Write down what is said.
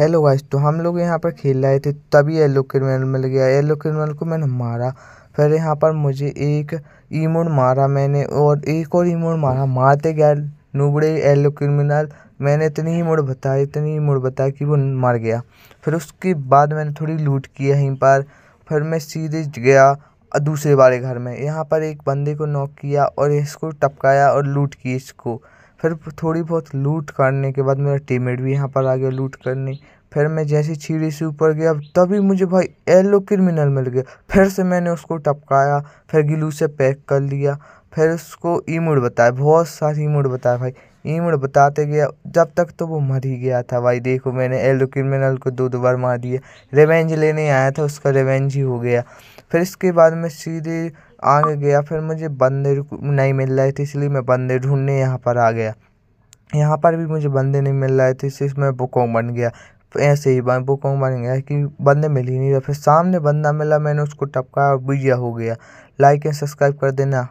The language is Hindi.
हेलो गाइस तो हम लोग यहाँ पर खेल रहे थे तभी येलो क्रिमिनल मिल गया येलो क्रिमिनल को मैंने मारा फिर यहाँ पर मुझे एक ईमोड मारा मैंने और एक और ईमोड मारा मारते गया नूबड़े येलो क्रिमिनल मैंने इतनी ही मोड़ बताई इतनी ही मोड़ बताया कि वो मर गया फिर उसके बाद मैंने थोड़ी लूट की यहीं पर फिर मैं सीधे गया दूसरे वाले घर में यहाँ पर एक बंदे को नॉक किया और इसको टपकाया और लूट की इसको फिर थोड़ी बहुत लूट करने के बाद मेरा टीममेट भी यहाँ पर आ गया लूट करने फिर मैं जैसे सीढ़ी से ऊपर गया तभी मुझे भाई येलो क्रिमिनल मिल गया फिर से मैंने उसको टपकाया फिर गिलू से पैक कर लिया फिर उसको मोड बताया बहुत सारे मोड बताया भाई ईमड़ बताते गया जब तक तो वो मर ही गया था भाई देखो मैंने एलो क्रिमिनल को दो दो बार मार दिया रिवेंज लेने आया था उसका रिवेंज ही हो गया फिर इसके बाद मैं सीधे आगे गया फिर मुझे बंदे नहीं मिल रहे थे इसलिए मैं बंदे ढूंढने यहाँ पर आ गया यहाँ पर भी मुझे बंदे नहीं मिल रहे थे सिर्फ मैं बुकोंग बन गया ऐसे ही बन बुकोंग बन गया कि बंदे मिल ही नहीं रहे फिर सामने बंदा मिला मैंने उसको टपकाया और बीजा हो गया लाइक एंड सब्सक्राइब कर देना